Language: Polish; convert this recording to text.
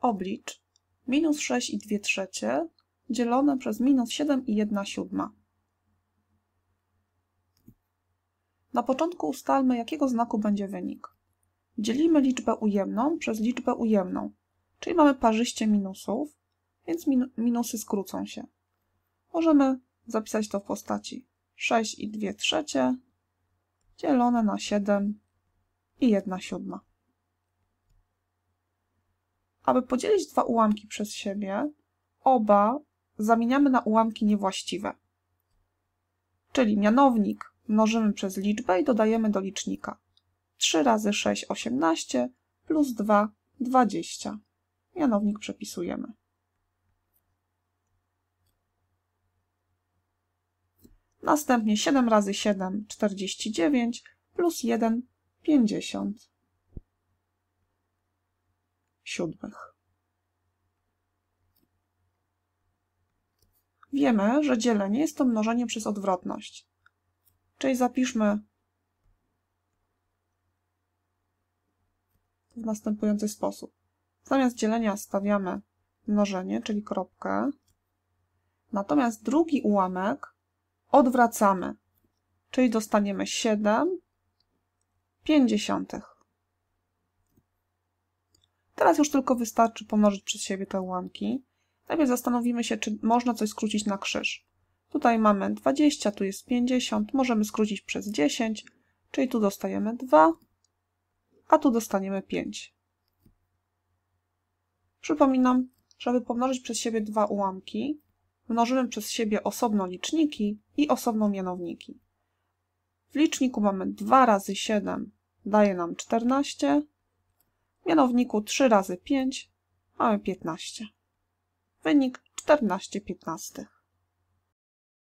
oblicz minus 6 i 2 trzecie dzielone przez minus 7 i 1 siódma. Na początku ustalmy, jakiego znaku będzie wynik. Dzielimy liczbę ujemną przez liczbę ujemną, czyli mamy parzyście minusów, więc min minusy skrócą się. Możemy zapisać to w postaci 6 i 2 trzecie dzielone na 7 i 1 siódma. Aby podzielić dwa ułamki przez siebie, oba zamieniamy na ułamki niewłaściwe. Czyli mianownik mnożymy przez liczbę i dodajemy do licznika. 3 razy 6, 18 plus 2, 20. Mianownik przepisujemy. Następnie 7 razy 7, 49 plus 1, 50 siódmych. Wiemy, że dzielenie jest to mnożenie przez odwrotność. Czyli zapiszmy w następujący sposób. Zamiast dzielenia stawiamy mnożenie, czyli kropkę. Natomiast drugi ułamek odwracamy, czyli dostaniemy 7 pięćdziesiątych. Teraz już tylko wystarczy pomnożyć przez siebie te ułamki. Najpierw zastanowimy się, czy można coś skrócić na krzyż. Tutaj mamy 20, tu jest 50, możemy skrócić przez 10, czyli tu dostajemy 2, a tu dostaniemy 5. Przypominam, żeby pomnożyć przez siebie dwa ułamki, mnożymy przez siebie osobno liczniki i osobno mianowniki. W liczniku mamy 2 razy 7, daje nam 14, mianowniku 3 razy 5 mamy 15. Wynik 14 piętnastych.